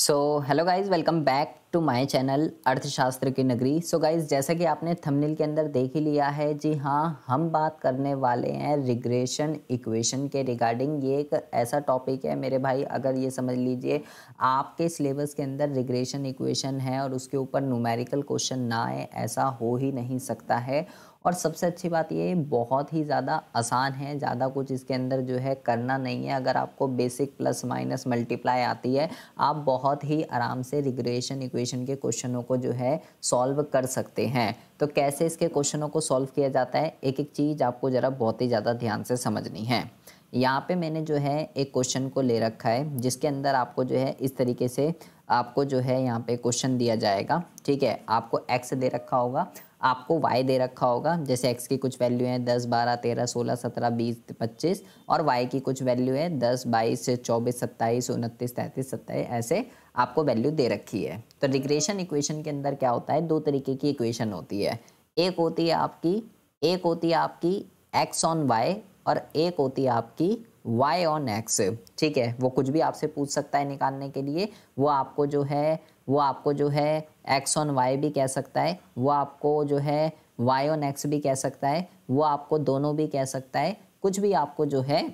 so hello guys welcome back to my channel अर्थशास्त्र की नगरी सो so गाइज़ जैसा कि आपने थंबनेल के अंदर देख ही लिया है जी हाँ हम बात करने वाले हैं रिग्रेशन इक्वेशन के रिगार्डिंग ये एक ऐसा टॉपिक है मेरे भाई अगर ये समझ लीजिए आपके सिलेबस के अंदर रिग्रेशन इक्वेशन है और उसके ऊपर न्यूमेरिकल क्वेश्चन ना आए ऐसा हो ही नहीं सकता है और सबसे अच्छी बात ये बहुत ही ज़्यादा आसान है ज़्यादा कुछ इसके अंदर जो है करना नहीं है अगर आपको बेसिक प्लस माइनस मल्टीप्लाई आती है आप बहुत ही आराम से रिग्रेशन इक्वेशन के क्वेश्चनों को जो है सॉल्व कर सकते हैं तो कैसे इसके क्वेश्चनों को सॉल्व किया जाता है एक एक चीज़ आपको ज़रा बहुत ही ज़्यादा ध्यान से समझनी है यहाँ पे मैंने जो है एक क्वेश्चन को ले रखा है जिसके अंदर आपको जो है इस तरीके से आपको जो है यहाँ पे क्वेश्चन दिया जाएगा ठीक है आपको एक्स दे रखा होगा आपको वाई दे रखा होगा जैसे एक्स की कुछ वैल्यू है दस बारह तेरह सोलह सत्रह बीस पच्चीस और वाई की कुछ वैल्यू है दस बाईस चौबीस सत्ताईस उनतीस तैंतीस सत्ताईस ऐसे आपको वैल्यू दे रखी है तो रिग्रेशन इक्वेशन के अंदर क्या होता है दो तरीके की इक्वेशन होती है एक होती है आपकी एक होती है आपकी एक्स ऑन वाई और एक होती है आपकी वाई ऑन एक्स ठीक है वो कुछ भी आपसे पूछ सकता है निकालने के लिए वो आपको जो है वो आपको जो है एक्स ऑन वाई भी कह सकता है वो आपको जो है वाई ऑन एक्स भी कह सकता है वो आपको दोनों भी कह सकता है कुछ भी आपको जो है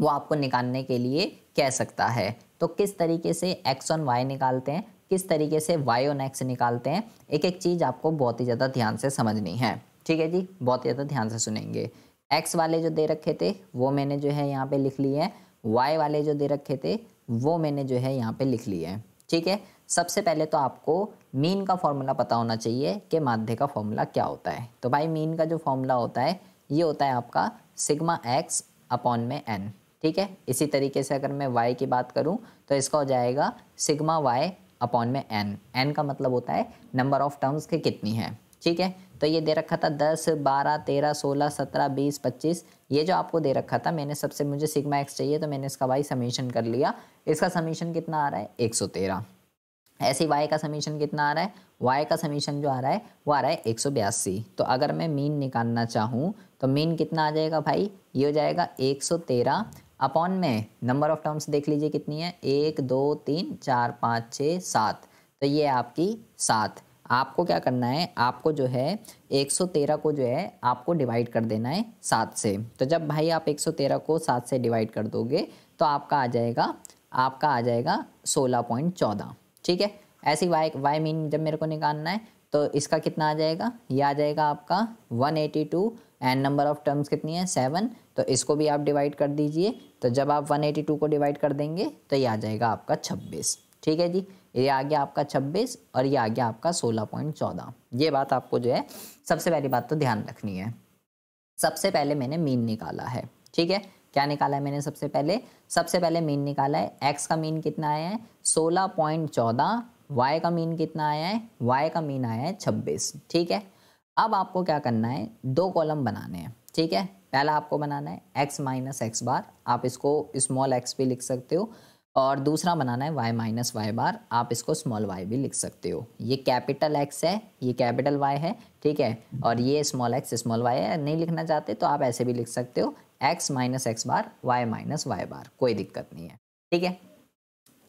वो आपको निकालने के लिए कह सकता है तो किस तरीके से एक्स ऑन वाई निकालते हैं किस तरीके से वाई ऑन एक्स निकालते हैं एक एक चीज़ आपको बहुत ही ज़्यादा ध्यान से समझनी है ठीक है जी बहुत ही ज़्यादा ध्यान से सुनेंगे एक्स वाले जो दे रखे थे वो मैंने जो है यहाँ पे लिख लिए हैं वाई वाले जो दे रखे थे वो मैंने जो है यहाँ पे लिख लिए हैं ठीक है सबसे पहले तो आपको मीन का फॉर्मूला पता होना चाहिए कि माध्य का फॉर्मूला क्या होता है तो भाई मीन का जो फॉर्मूला होता है ये होता है आपका सिग्मा एक्स अपॉन में एन ठीक है इसी तरीके से अगर मैं वाई की बात करूँ तो इसका हो जाएगा सिग्मा वाई अपॉन में एन एन का मतलब होता है नंबर ऑफ टर्म्स के कितनी है ठीक है तो ये दे रखा था दस बारह तेरह सोलह सत्रह बीस पच्चीस ये जो आपको दे रखा था मैंने सबसे मुझे सिग्मा एक्स चाहिए तो मैंने इसका वाई समीशन कर लिया इसका समीशन कितना आ रहा है एक सौ तेरह ऐसे वाई का समीशन कितना आ रहा है वाई का समीशन जो आ रहा है वो आ रहा है एक तो अगर मैं मीन निकालना चाहूँ तो मीन कितना आ जाएगा भाई ये हो जाएगा एक अपॉन में नंबर ऑफ टर्म्स देख लीजिए कितनी है एक दो तीन चार पाँच छः सात तो ये आपकी सात आपको क्या करना है आपको जो है 113 को जो है आपको डिवाइड कर देना है सात से तो जब भाई आप 113 को सात से डिवाइड कर दोगे तो आपका आ जाएगा आपका आ जाएगा सोलह पॉइंट चौदह ठीक है ऐसी वाई वाई मीन जब मेरे को निकालना है तो इसका कितना आ जाएगा ये आ जाएगा आपका 182 एंड नंबर ऑफ टर्म्स कितनी है सेवन तो इसको भी आप डिवाइड कर दीजिए तो जब आप 182 को डिवाइड कर देंगे तो ये आ जाएगा आपका 26 ठीक है जी ये आ गया आपका 26 और ये आ गया आपका 16.14 ये बात आपको जो है सबसे पहली बात तो ध्यान रखनी है सबसे पहले मैंने मीन निकाला है ठीक है क्या निकाला है मैंने सबसे पहले सबसे पहले मीन निकाला है एक्स का मीन कितना आया है सोलह पॉइंट चौदह वाई का मीन कितना आया है वाई का मीन आया है छब्बीस ठीक है अब आपको क्या करना है दो कॉलम बनाने हैं ठीक है पहला आपको बनाना है एक्स माइनस एक्स बार आप इसको स्मॉल एक्स भी लिख सकते हो और दूसरा बनाना है वाई माइनस वाई बार आप इसको स्मॉल वाई भी लिख सकते हो ये कैपिटल एक्स है ये कैपिटल वाई है ठीक है और ये स्मॉल एक्स स्मॉल वाई है नहीं लिखना चाहते तो आप ऐसे भी लिख सकते हो X minus X bar Y minus Y bar कोई दिक्कत नहीं है ठीक है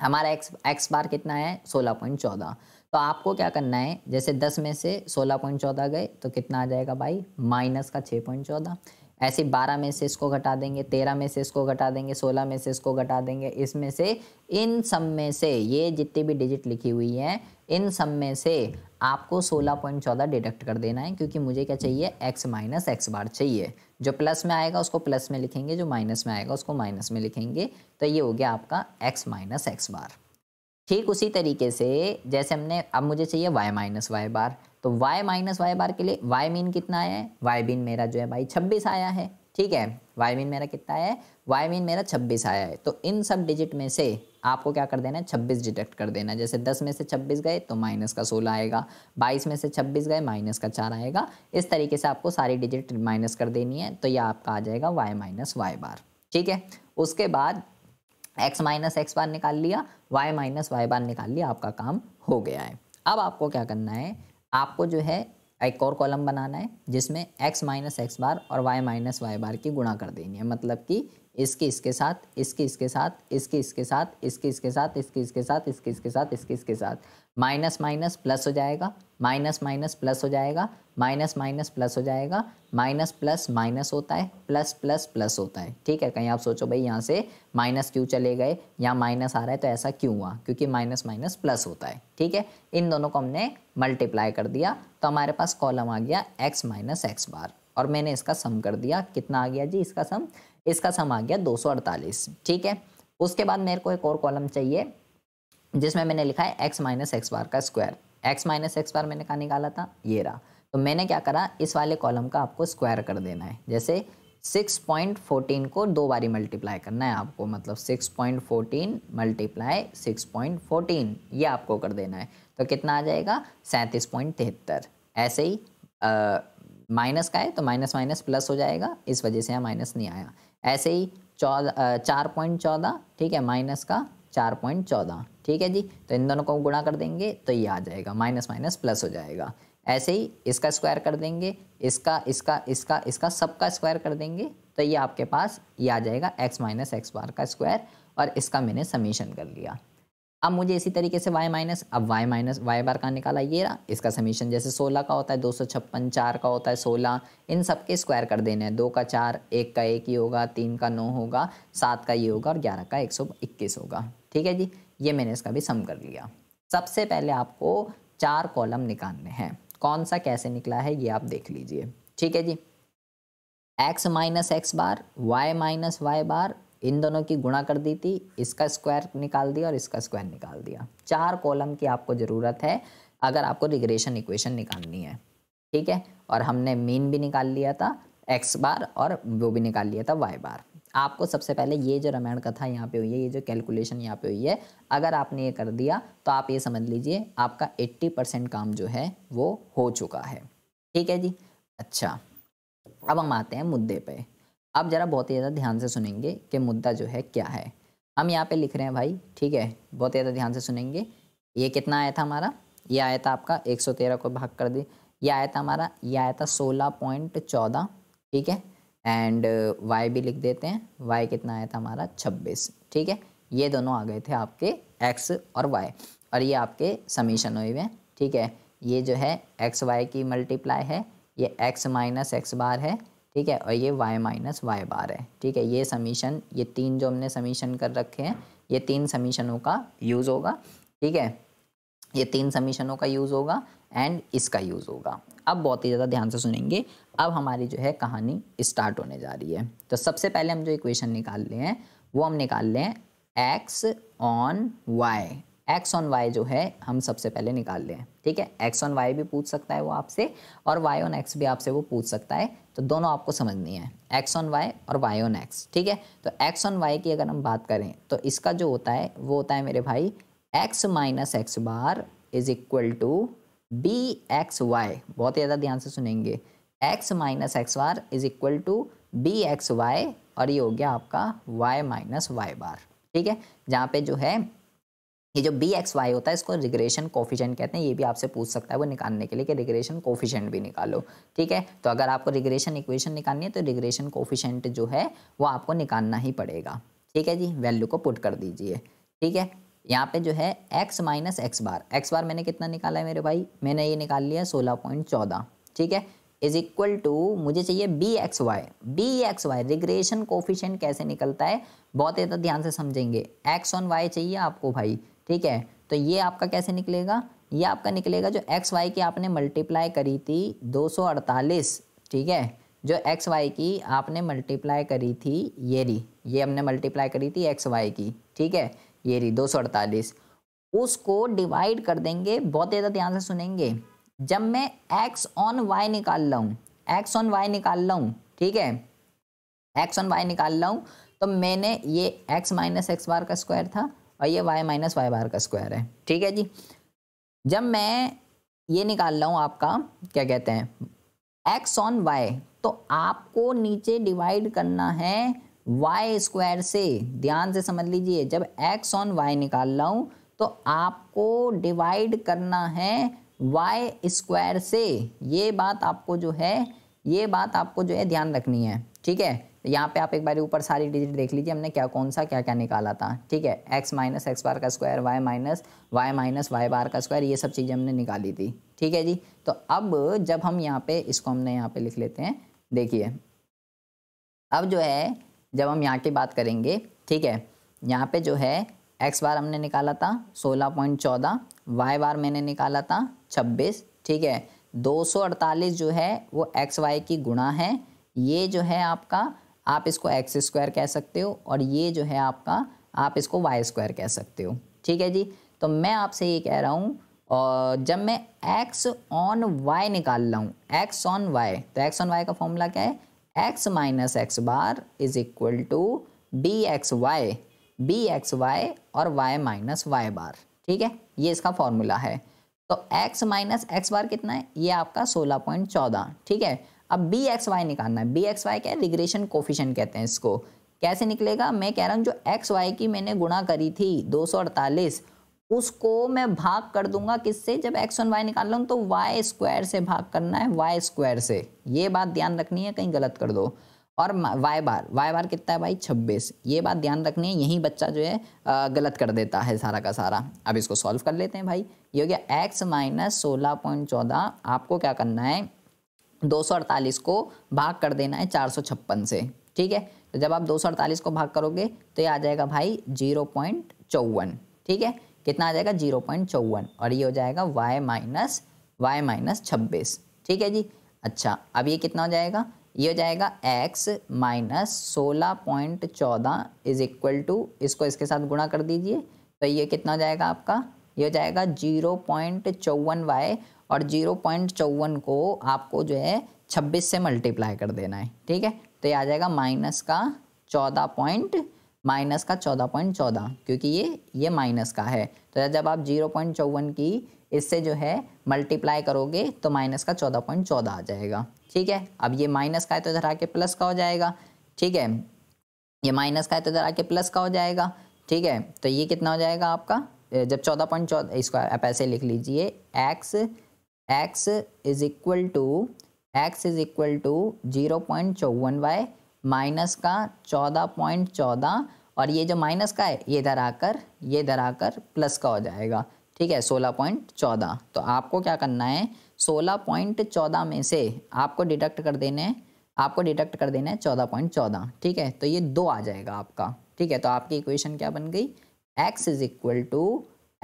हमारा एक्स एक्स बार कितना है सोलह पॉइंट चौदह तो आपको क्या करना है जैसे दस में से सोलह पॉइंट चौदह गए तो कितना आ जाएगा भाई माइनस का छः पॉइंट चौदह ऐसे बारह में से इसको घटा देंगे तेरह में से इसको घटा देंगे सोलह में से इसको घटा देंगे इसमें से इन सब में से ये जितनी भी डिजिट लिखी हुई है इन सब में से आपको सोलह पॉइंट चौदह डिडक्ट कर देना है क्योंकि मुझे क्या चाहिए एक्स माइनस एक्स बार चाहिए जो प्लस में आएगा उसको प्लस में लिखेंगे जो माइनस में आएगा उसको माइनस में लिखेंगे तो ये हो गया आपका एक्स माइनस एक्स बार ठीक उसी तरीके से जैसे हमने अब मुझे चाहिए वाई माइनस वाई बार तो y माइनस वाई बार के लिए y मीन कितना आया है y मीन मेरा जो है भाई छब्बीस आया है ठीक है y मीन मेरा कितना आया है y मीन मेरा छब्बीस आया है तो इन सब डिजिट में से आपको क्या कर देना है छब्बीस डिटेक्ट कर देना जैसे दस में से छब्बीस गए तो माइनस का सोलह आएगा बाईस में से छब्बीस गए माइनस का चार आएगा इस तरीके से आपको सारी डिजिट माइनस कर देनी है तो यह आपका आ जाएगा वाई माइनस वाई बार ठीक है उसके बाद एक्स माइनस एक्स बार निकाल लिया वाई माइनस वाई बार निकाल लिया आपका काम हो गया है अब आपको क्या करना है आपको जो है एक और कॉलम बनाना है जिसमें x माइनस एक्स बार और y माइनस वाई बार की गुणा कर देनी है मतलब कि इसकी इसके साथ इसके इसके साथ इसके इसके साथ इसके इसके साथ इसके इसके साथ इसके इसके साथ इसके इसके साथ माइनस माइनस प्लस हो जाएगा माइनस माइनस प्लस हो जाएगा माइनस माइनस प्लस हो जाएगा माइनस प्लस माइनस होता है प्लस प्लस प्लस होता है ठीक है कहीं आप सोचो भाई यहाँ से माइनस क्यों चले गए यहाँ माइनस आ रहा है तो ऐसा क्यों हुआ क्योंकि माइनस माइनस प्लस होता है ठीक है इन दोनों को हमने मल्टीप्लाई कर दिया तो हमारे पास कॉलम आ गया एक्स माइनस एक्स बार और मैंने इसका सम कर दिया कितना आ गया जी इसका सम इसका सम आ गया दो ठीक है उसके बाद मेरे को एक और कॉलम चाहिए जिसमें मैंने लिखा है एक्स माइनस एक्स बार का square X minus X bar मैंने कहा निकाला था ये रहा तो मैंने क्या करा इस वाले कॉलम का आपको स्क्वायर कर देना है जैसे 6.14 को दो बारी मल्टीप्लाई करना है आपको मतलब 6.14 मल्टीप्लाई 6.14 ये आपको कर देना है तो कितना आ जाएगा सैंतीस पॉइंट तिहत्तर ऐसे ही माइनस का है तो माइनस माइनस प्लस हो जाएगा इस वजह से यहाँ माइनस नहीं आया ऐसे ही चौदह चार पॉइंट चौदह ठीक है माइनस का चार पॉइंट चौदह ठीक है जी तो इन दोनों को गुणा कर देंगे तो ये आ जाएगा माइनस माइनस प्लस हो जाएगा ऐसे ही इसका स्क्वायर कर देंगे इसका इसका इसका इसका सबका स्क्वायर कर देंगे तो ये आपके पास ये आ जाएगा एक्स माइनस एक्स बार का स्क्वायर और इसका मैंने समीशन कर लिया अब मुझे इसी तरीके से y माइनस अब y माइनस वाई बार का निकाला ये रहा इसका समीशन जैसे 16 का होता है दो सौ छप्पन चार का होता है 16 इन सब के स्क्वायर कर देने हैं दो का चार एक का एक ही होगा तीन का नौ होगा सात का ये होगा और ग्यारह का एक सौ इक्कीस होगा ठीक है जी ये मैंने इसका भी सम कर लिया सबसे पहले आपको चार कॉलम निकालने हैं कौन सा कैसे निकला है ये आप देख लीजिए ठीक है जी X minus X bar Y minus Y bar इन दोनों की गुणा कर दी थी इसका स्क्वायर निकाल दिया और इसका स्क्वायर निकाल दिया चार कॉलम की आपको ज़रूरत है अगर आपको रिग्रेशन इक्वेशन निकालनी है ठीक है और हमने मीन भी निकाल लिया था एक्स बार और वो भी निकाल लिया था वाई बार आपको सबसे पहले ये जो रामायण कथा यहाँ पे हुई है ये जो कैलकुलेशन यहाँ पे हुई है अगर आपने ये कर दिया तो आप ये समझ लीजिए आपका 80 परसेंट काम जो है वो हो चुका है ठीक है जी अच्छा अब हम आते हैं मुद्दे पे अब ज़रा बहुत ही ज़्यादा ध्यान से सुनेंगे कि मुद्दा जो है क्या है हम यहाँ पे लिख रहे हैं भाई ठीक है बहुत ही ज़्यादा ध्यान से सुनेंगे ये कितना आया था हमारा ये आया था आपका एक को भाग कर दी ये आया था हमारा ये आया था सोलह ठीक है एंड वाई uh, भी लिख देते हैं वाई कितना आया था हमारा छब्बीस ठीक है ये दोनों आ गए थे आपके एक्स और वाई और ये आपके समीशन हुए हैं ठीक है ये जो है एक्स वाई की मल्टीप्लाई है ये एक्स माइनस एक्स बार है ठीक है और ये वाई माइनस वाई बार है ठीक है ये समीशन ये तीन जो हमने समीशन कर रखे हैं ये तीन समीशनों का यूज़ होगा ठीक है ये तीन समीशनों का यूज़ होगा एंड इसका यूज़ होगा अब बहुत ही ज़्यादा ध्यान से सुनेंगे अब हमारी जो है कहानी स्टार्ट होने जा रही है तो सबसे पहले हम जो इक्वेशन निकाल लें हैं वो हम निकाल लें X on Y X on Y जो है हम सबसे पहले निकाल लें ठीक है एक्स ऑन वाई भी पूछ सकता है वो आपसे और वाई ऑन एक्स भी आपसे वो पूछ सकता है तो दोनों आपको समझनी है एक्स ऑन वाई और वाई ऑन एक्स ठीक है तो एक्स ऑन वाई की अगर हम बात करें तो इसका जो होता है वो होता है मेरे भाई X minus X bar is equal to B X Y बहुत ज़्यादा ध्यान से सुनेंगे X minus X bar is equal to B X Y और ये हो गया आपका वाई माइनस वाई बार ठीक है जहाँ पे जो है ये जो बी एक्स वाई होता है इसको रिग्रेशन कोफिशेंट कहते हैं ये भी आपसे पूछ सकता है वो निकालने के लिए कि रिग्रेशन कोफिशेंट भी निकालो ठीक है तो अगर आपको रिग्रेशन इक्वेशन निकालनी है तो रिग्रेशन कोफिशेंट जो है वो आपको निकालना ही पड़ेगा ठीक है जी वैल्यू को पुट कर दीजिए ठीक है यहाँ पे जो है x minus X bar x bar मैंने कितना निकाला है मेरे भाई मैंने ये निकाल लिया सोलह पॉइंट चौदह ठीक है इज इक्वल टू मुझे चाहिए B X Y B X Y regression coefficient कैसे निकलता है बहुत ज़्यादा ध्यान से समझेंगे एक्स ऑन वाई चाहिए आपको भाई ठीक है तो ये आपका कैसे निकलेगा ये आपका निकलेगा जो एक्स वाई की आपने मल्टीप्लाई करी थी अड़तालीस ठीक है जो एक्स वाई की आपने मल्टीप्लाई करी थी ये री ये हमने मल्टीप्लाई करी थी एक्स वाई की ठीक है ये रही दो उसको डिवाइड कर देंगे बहुत ज़्यादा ध्यान से सुनेंगे जब मैं एक्स ऑन वाई निकाल रहा हूँ एक्स ऑन वाई निकाल रहा ठीक है एक्स ऑन वाई निकाल रहा तो मैंने ये एक्स माइनस एक्स बार का स्क्वायर था और ये वाई माइनस वाई बार का स्क्वायर है ठीक है जी जब मैं ये निकाल रहा हूँ आपका क्या कहते हैं एक्स ऑन वाई तो आपको नीचे डिवाइड करना है वाई स्क्वायर से ध्यान से समझ लीजिए जब एक्स ऑन वाई निकाल रहा हूँ तो आपको डिवाइड करना है वाई स्क्वायर से ये बात आपको जो है ये बात आपको जो है ध्यान रखनी है ठीक है यहाँ पे आप एक बार ऊपर सारी डिजिट देख लीजिए हमने क्या कौन सा क्या क्या निकाला था ठीक है एक्स माइनस एक्स बार का square Y minus Y minus Y bar का स्क्वायर ये सब चीज़ें हमने निकाली थी ठीक है जी तो अब जब हम यहाँ पे इसको हमने यहाँ पे लिख लेते हैं देखिए अब जो है जब हम यहाँ की बात करेंगे ठीक है यहाँ पे जो है एक्स बार हमने निकाला था सोलह पॉइंट चौदह वाई बार मैंने निकाला था छब्बीस ठीक है दो सौ अड़तालीस जो है वो एक्स वाई की गुणा है ये जो है आपका आप इसको एक्स स्क्वायर कह सकते हो और ये जो है आपका आप इसको वाई स्क्वायर कह सकते हो ठीक है जी तो मैं आपसे ये कह रहा हूँ और जब मैं एक्स ऑन वाई निकाल लाऊँ x एक्स ऑन वाई तो एक्स ऑन वाई का फॉर्मूला क्या है X minus X bar is equal to B X Y B X Y और वाई माइनस वाई बार ठीक है ये इसका फॉर्मूला है तो x माइनस एक्स बार कितना है ये आपका सोलह पॉइंट चौदह ठीक है अब बी एक्स वाई निकालना है बी एक्स वाई क्या है रिग्रेशन कोफिशन कहते हैं इसको कैसे निकलेगा मैं कह रहा हूँ जो एक्स वाई की मैंने गुणा करी थी दो सौ अड़तालीस उसको मैं भाग कर दूंगा किससे जब एक्स वन वाई निकाल लूँ तो वाई स्क्वायर से भाग करना है वाई स्क्वायर से ये बात ध्यान रखनी है कहीं गलत कर दो और वाई बार वाई बार कितना है भाई छब्बीस ये बात ध्यान रखनी है यही बच्चा जो है गलत कर देता है सारा का सारा अब इसको सॉल्व कर लेते हैं भाई ये हो गया एक्स माइनस सोलह पॉइंट चौदह आपको क्या करना है दो सौ अड़तालीस को भाग कर देना है चार सौ छप्पन से ठीक है तो जब आप दो सौ अड़तालीस को भाग करोगे तो ये आ जाएगा भाई जीरो पॉइंट चौवन ठीक है कितना आ जाएगा जीरो पॉइंट चौवन और ये हो जाएगा वाई माइनस वाई माइनस छब्बीस ठीक है जी अच्छा अब ये कितना हो जाएगा ये हो जाएगा x माइनस सोलह पॉइंट चौदह इज इक्वल टू इसको इसके साथ गुणा कर दीजिए तो ये कितना हो जाएगा आपका ये हो जाएगा जीरो पॉइंट चौवन वाई और जीरो पॉइंट चौवन को आपको जो है छब्बीस से मल्टीप्लाई कर देना है ठीक है तो ये आ जाएगा माइनस का चौदह पॉइंट माइनस का चौदह पॉइंट चौदह क्योंकि ये ये माइनस का है तो जब आप जीरो पॉइंट चौवन की इससे जो है मल्टीप्लाई करोगे तो माइनस का चौदह पॉइंट चौदह आ जाएगा ठीक है अब ये माइनस का है तो इधर आके प्लस का हो जाएगा ठीक है ये माइनस का है तो इधर आके प्लस का हो जाएगा ठीक है तो ये कितना हो जाएगा आपका जब चौदह पॉइंट चौदह इसको आप ऐसे लिख लीजिए X X is equal to X is equal to zero point चौवन बाय माइनस का चौदह पॉइंट चौदह और ये जो माइनस का है ये इधर आकर ये इधर आकर प्लस का हो जाएगा ठीक है सोलह पॉइंट चौदह तो आपको क्या करना है सोलह पॉइंट चौदह में से आपको डिडक्ट कर देने हैं आपको डिडक्ट कर देना है चौदह पॉइंट चौदह ठीक है तो ये दो आ जाएगा आपका ठीक है तो आपकी इक्वेशन क्या बन गई X is equal to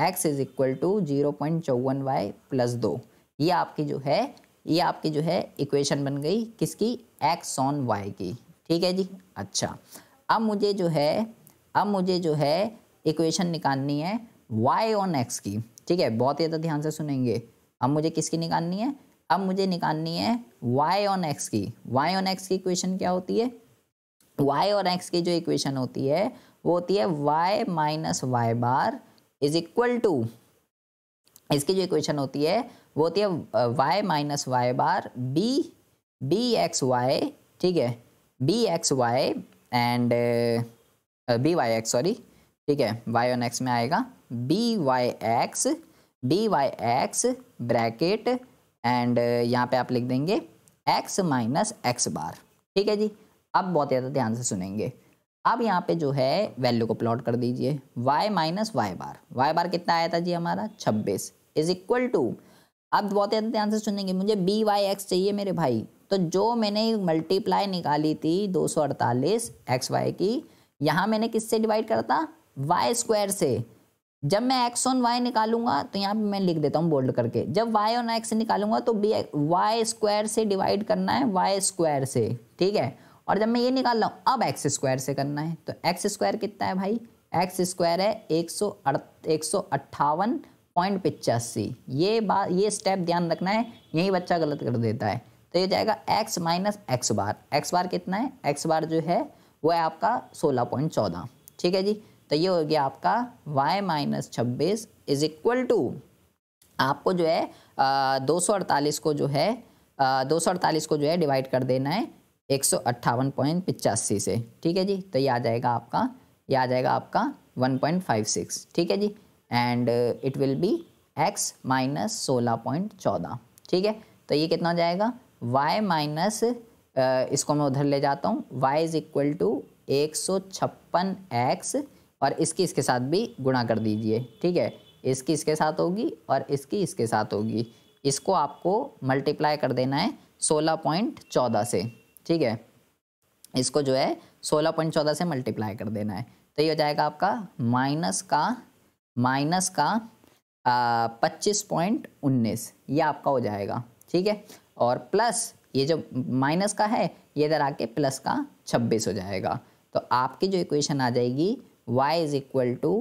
X is equal to zero point चौवन वाई प्लस दो ये आपकी जो है ये आपकी जो है इक्वेशन बन गई किसकी एक्स ऑन वाई की ठीक है जी अच्छा अब मुझे जो है अब मुझे जो है इक्वेशन निकालनी है वाई ऑन एक्स की ठीक है बहुत ज़्यादा ध्यान से सुनेंगे अब मुझे किसकी निकालनी है अब मुझे निकालनी है वाई ऑन एक्स की वाई ऑन एक्स की इक्वेशन क्या होती है वाई और एक्स की जो इक्वेशन होती है वो होती है Y minus Y bar is equal to इसकी जो इक्वेशन होती है वो होती है Y minus Y bar B B X Y ठीक है B X Y and B Y X sorry ठीक है वाई ऑन एक्स में आएगा B Y X B Y X bracket and यहाँ पे आप लिख देंगे एक्स माइनस एक्स बार ठीक है जी अब बहुत ज़्यादा ध्यान से सुनेंगे अब यहाँ पे जो है वैल्यू को प्लॉट कर दीजिए y minus Y bar y bar कितना आया था जी हमारा 26 इज इक्वल टू अब बहुत ज़्यादा ध्यान से सुनेंगे मुझे बी वाई एक्स चाहिए मेरे भाई तो जो मैंने मल्टीप्लाई निकाली थी दो सौ अड़तालीस एक्स वाई की यहाँ मैंने किससे डिवाइड करा था वाई स्क्वायर से जब मैं एक्स ऑन वाई निकालूंगा तो यहाँ मैं लिख देता हूँ बोल्ड करके जब वाई ऑन एक्स निकालूंगा तो बी वाई स्क्वायर से डिवाइड करना है वाई स्क्वायर से ठीक है और जब मैं ये निकाल रहा हूँ अब एक्स स्क्वायर से करना है तो एक्स स्क्वायर कितना है भाई एक्स स्क्वायर है एक सौ एक सौ अट्ठावन पॉइंट पिचासी ये बात ये स्टेप ध्यान रखना है यही बच्चा गलत कर देता है तो ये जाएगा X minus X bar X bar कितना है एक्स बार जो है वो है आपका सोलह पॉइंट चौदह ठीक है जी तो ये हो गया आपका y माइनस छब्बीस इज इक्वल टू आपको जो है दो सौ अड़तालीस को जो है दो सौ अड़तालीस को जो है डिवाइड कर देना है एक सौ अट्ठावन पॉइंट पिचासी से ठीक है जी तो ये आ जाएगा आपका ये आ जाएगा आपका वन पॉइंट फाइव सिक्स ठीक है जी and it will be X minus सोलह पॉइंट चौदह ठीक है तो ये कितना जाएगा वाई माइनस uh, इसको मैं उधर ले जाता हूँ वाई इज इक्वल टू एक सौ छप्पन एक्स और इसकी इसके साथ भी गुणा कर दीजिए ठीक है इसकी इसके साथ होगी और इसकी इसके साथ होगी इसको आपको मल्टीप्लाई कर देना है सोलह पॉइंट चौदह से ठीक है इसको जो है सोलह पॉइंट चौदह से मल्टीप्लाई कर देना है तो ये हो जाएगा आपका माइनस का माइनस का uh, पच्चीस पॉइंट उन्नीस ये आपका हो जाएगा ठीक है और प्लस ये जो माइनस का है ये इधर आके प्लस का छब्बीस हो जाएगा तो आपकी जो इक्वेशन आ जाएगी y is equal to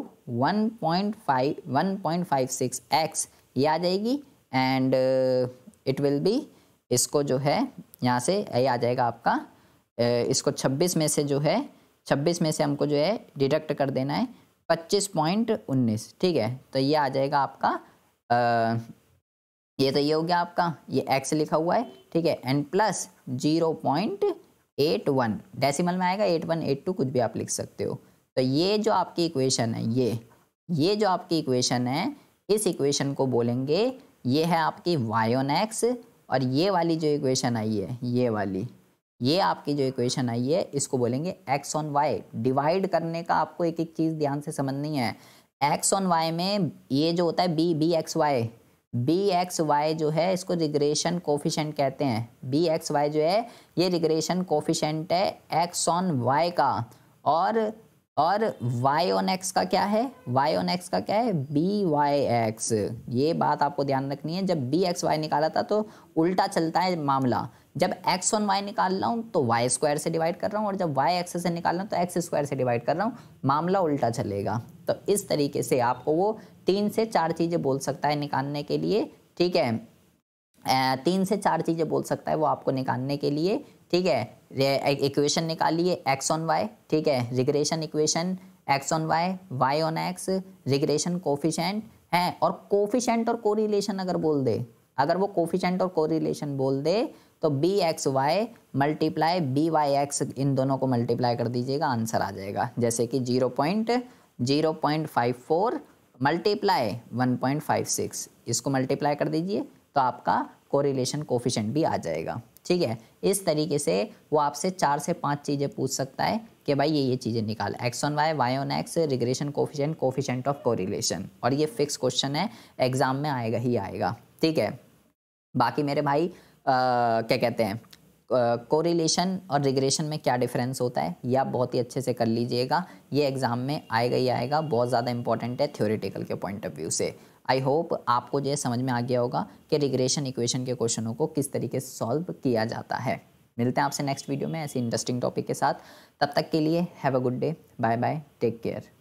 one point five one point five six X ये आ जाएगी एंड इट विल बी इसको जो है यहाँ से ये आ जाएगा आपका uh, इसको छब्बीस में से जो है छब्बीस में से हमको जो है डिडक्ट कर देना है पच्चीस पॉइंट उन्नीस ठीक है तो ये आ जाएगा आपका uh, ये तो ये हो गया आपका ये एक्स लिखा हुआ है ठीक है and plus zero point eight one decimal में आएगा एट वन एट टू कुछ भी आप लिख सकते हो तो ये जो आपकी इक्वेशन है ये ये जो आपकी इक्वेशन है इस इक्वेशन को बोलेंगे ये है आपकी वाई ऑन एक्स और ये वाली जो इक्वेशन आई है ये वाली ये आपकी जो इक्वेशन आई है इसको बोलेंगे एक्स ऑन वाई डिवाइड करने का आपको एक एक चीज़ ध्यान से समझनी है एक्स ऑन वाई में ये जो होता है B B X Y B X Y जो है इसको रिग्रेशन कोफिशेंट कहते हैं बी एक्स वाई जो है ये रिग्रेशन कोफिशेंट है एक्स ऑन वाई का और और y ऑन x का क्या है y ऑन x का क्या है बी वाई एक्स ये बात आपको ध्यान रखनी है जब बी एक्स वाई निकाला था तो उल्टा चलता है मामला जब x ऑन y निकाल रहा हूँ तो वाई स्क्वायर से डिवाइड कर रहा हूँ और जब y एक्स से निकाल रहा हूँ तो एक्स स्क्वायर से डिवाइड कर रहा हूँ मामला उल्टा चलेगा तो इस तरीके से आपको वो तीन से चार चीज़ें बोल सकता है निकालने के लिए ठीक है तीन से चार चीज़ें बोल सकता है वो आपको निकालने के लिए ठीक है इक्वेशन निकालिए एक्स ऑन वाई ठीक है regression equation X on Y Y on X regression coefficient है और कोफिशेंट और कोरिलेशन अगर बोल दे अगर वो कोफिशेंट और कोरिलेशन बोल दे तो B X Y multiply B Y X इन दोनों को मल्टीप्लाई कर दीजिएगा आंसर आ जाएगा जैसे कि zero point zero point five four multiply 1.56 इसको मल्टीप्लाई कर दीजिए तो आपका कोरिलेशन कोफिशेंट भी आ जाएगा ठीक है इस तरीके से वो आपसे चार से पांच चीज़ें पूछ सकता है कि भाई ये ये चीज़ें निकाल X on Y Y on X regression coefficient coefficient of correlation और ये फिक्स क्वेश्चन है एग्जाम में आएगा ही आएगा ठीक है बाकी मेरे भाई आ, क्या कहते हैं कोरिलेशन और रिग्रेशन में क्या डिफरेंस होता है यह आप बहुत ही अच्छे से कर लीजिएगा ये एग्ज़ाम में आएगा ही आएगा बहुत ज़्यादा इंपॉर्टेंट है थ्योरेटिकल के पॉइंट ऑफ व्यू से आई होप आपको जो समझ में आ गया होगा कि रिग्रेशन इक्वेशन के क्वेश्चनों को किस तरीके से सॉल्व किया जाता है मिलते हैं आपसे नेक्स्ट वीडियो में ऐसे इंटरेस्टिंग टॉपिक के साथ तब तक के लिए have a good day bye bye take care